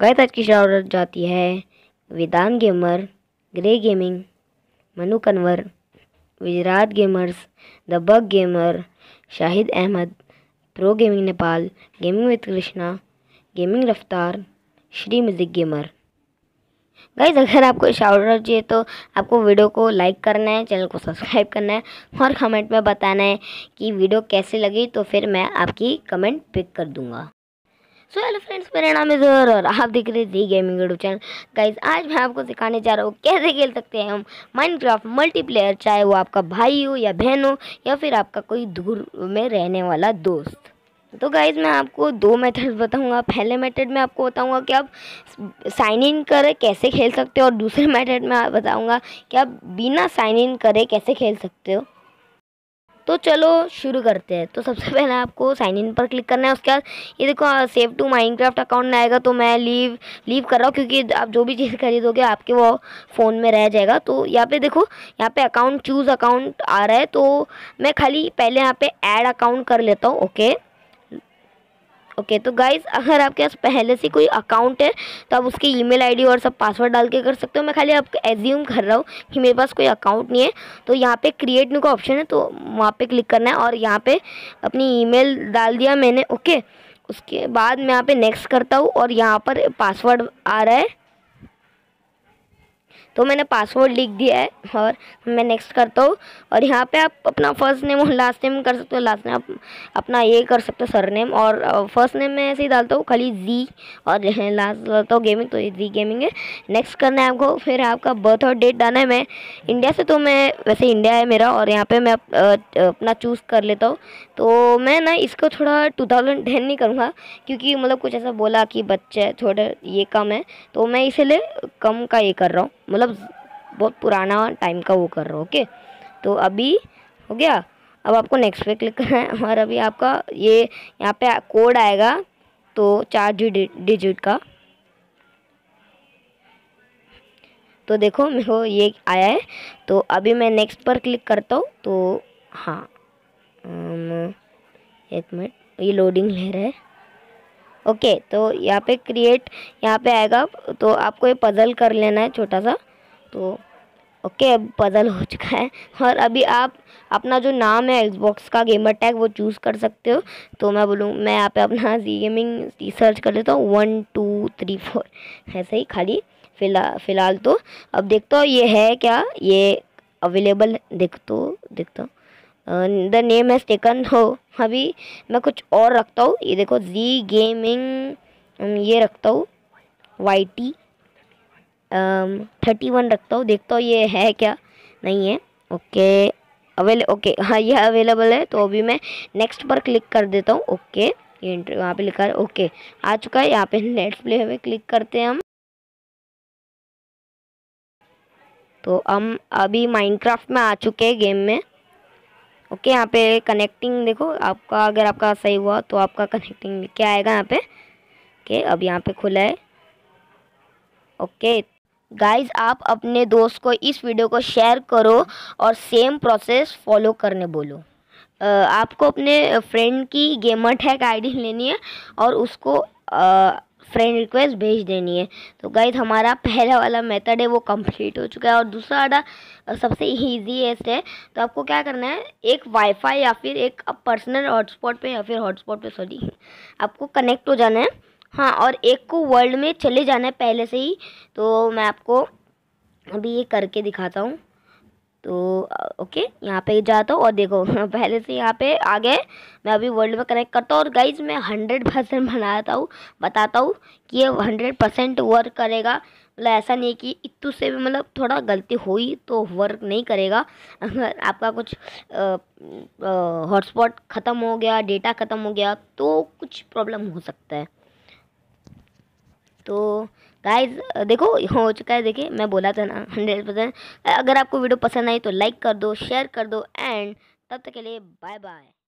गायत आज की शावर जाती है विदान गेमर ग्रे गेमिंग मनु कन्वर विजरात gamers the bug gamer Shahid Ahmad pro gaming Nepal gaming with Krishna gaming रफ्तार श्री म्यूज़िक गेमर गाइज अगर आपको शाउट आउट चाहिए तो आपको वीडियो को लाइक करना है चैनल को सब्सक्राइब करना है और कमेंट में बताना है कि वीडियो कैसे लगी तो फिर मैं आपकी कमेंट पिक कर दूंगा सो हेलो फ्रेंड्स मेरा नाम है जोर और आप देख रहे G gaming YouTube channel guys आज मैं आपको सिखाने जा रहा हूँ कैसे खेल सकते हैं हम माइनक्राफ्ट मल्टीप्लेयर चाहे वो आपका भाई हो या बहन हो या फिर आपका कोई दूर में रहने वाला दोस्त तो गाइज मैं आपको दो मेथड्स बताऊंगा पहले मेथड में आपको बताऊंगा कि आप साइन इन करें कैसे खेल सकते हो और दूसरे मेथड में बताऊंगा कि आप बिना साइन इन करें कैसे खेल सकते हो तो चलो शुरू करते हैं तो सबसे पहले आपको साइन इन पर क्लिक करना है उसके बाद ये देखो सेव टू माइनक्राफ्ट अकाउंट में आएगा तो मैं लीव लीव कर रहा हूँ क्योंकि आप जो भी चीज़ खरीदोगे आपके वो फ़ोन में रह जाएगा तो यहाँ पे देखो यहाँ पे अकाउंट चूज़ अकाउंट आ रहा है तो मैं खाली पहले यहाँ पे ऐड अकाउंट कर लेता हूँ ओके ओके तो गाइज अगर आपके पास पहले से कोई अकाउंट है तो आप उसकी ईमेल आईडी और सब पासवर्ड डाल के कर सकते हो मैं खाली आपको एज्यूम कर रहा हूँ कि मेरे पास कोई अकाउंट नहीं है तो यहाँ पे क्रिएट न्यू का ऑप्शन है तो वहाँ पे क्लिक करना है और यहाँ पे अपनी ईमेल डाल दिया मैंने ओके उसके बाद मैं यहाँ पे नेक्स्ट करता हूँ और यहाँ पर पासवर्ड आ रहा है तो मैंने पासवर्ड लिख दिया है और मैं नेक्स्ट करता हूँ और यहाँ पे आप अपना फर्स्ट नेम और लास्ट नेम कर सकते हो लास्ट नेम आप अपना ये कर सकते हो सर नेम और फर्स्ट नेम मैं ऐसे ही डालता हूँ खाली जी और लास्ट डालता हूँ गेमिंग तो जी गेमिंग है नेक्स्ट करना है आपको फिर आपका बर्थ और डेट डालना है मैं इंडिया से तो मैं वैसे इंडिया है मेरा और यहाँ पर मैं अपना चूज़ कर लेता हूँ तो मैं ना इसको थोड़ा टू थाउजेंड टेन नहीं करूँगा क्योंकि मतलब कुछ ऐसा बोला कि बच्चे थोड़ा ये कम है तो मैं इसलिए कम का ये कर रहा हूँ मतलब बहुत पुराना टाइम का वो कर रहा हो ओके तो अभी हो गया अब आपको नेक्स्ट पे क्लिक करना है और अभी आपका ये यहाँ पे कोड आएगा तो चार जी डिजिट का तो देखो मेरे को ये आया है तो अभी मैं नेक्स्ट पर क्लिक करता हूँ तो हाँ एक मिनट ये लोडिंग ले रहा है ओके तो यहाँ पे क्रिएट यहाँ पे आएगा तो आपको ये पज़ल कर लेना है छोटा सा तो ओके अब पज़ल हो चुका है और अभी आप अपना जो नाम है एक्सबॉक्स का गेमर टैग वो चूज़ कर सकते हो तो मैं बोलूँ मैं यहाँ पे अपना जी गेमिंग सर्च कर लेता हूँ वन टू थ्री फोर ऐसे ही खाली फिलहाल फिलहाल तो अब देखता हूँ ये है क्या ये अवेलेबल देख तो देखता हूँ द नेम हैज़ टेकन हो अभी मैं कुछ और रखता हूँ ये देखो जी गेमिंग ये रखता हूँ वाई टी थर्टी वन रखता हूँ देखता हूँ ये है क्या नहीं है ओके अवेले ओके हाँ यह अवेलेबल है तो अभी मैं नेक्स्ट पर क्लिक कर देता हूँ ओके ये इंटरव्यू वहाँ पे लिखा है ओके आ चुका है यहाँ पे नेट प्ले हुए क्लिक करते हैं हम तो हम अभी माइनक्राफ्ट में आ चुके हैं गेम में ओके यहाँ पे कनेक्टिंग देखो आपका अगर आपका सही हुआ तो आपका कनेक्टिंग क्या आएगा यहाँ पे ओके अब यहाँ पे खुला है ओके गाइज आप अपने दोस्त को इस वीडियो को शेयर करो और सेम प्रोसेस फॉलो करने बोलो आपको अपने फ्रेंड की गेमर टैग आईडी लेनी है और उसको फ्रेंड रिक्वेस्ट भेज देनी है तो गाइज हमारा पहला वाला मेथड है वो कंप्लीट हो चुका है और दूसरा वाला सबसे ईजीएस्ट है तो आपको क्या करना है एक वाईफाई या फिर एक पर्सनल हॉटस्पॉट पे या फिर हॉटस्पॉट पे सॉरी आपको कनेक्ट हो जाना है हाँ और एक को वर्ल्ड में चले जाना है पहले से ही तो मैं आपको अभी ये करके दिखाता हूँ तो ओके यहाँ पे जाता तो हूँ और देखो पहले से यहाँ पे आ गए मैं अभी वर्ल्ड में कनेक्ट करता हूँ और गाइज मैं हंड्रेड परसेंट बनाता हूँ बताता हूँ कि ये हंड्रेड परसेंट वर्क करेगा मतलब ऐसा नहीं कि इतू से भी मतलब थोड़ा गलती हुई तो वर्क नहीं करेगा अगर आपका कुछ हॉटस्पॉट ख़त्म हो गया डेटा ख़त्म हो गया तो कुछ प्रॉब्लम हो सकता है तो गाइज देखो हो चुका है देखिए मैं बोला था ना हंड्रेड परसेंट अगर आपको वीडियो पसंद आई तो लाइक कर दो शेयर कर दो एंड तब तक के लिए बाय बाय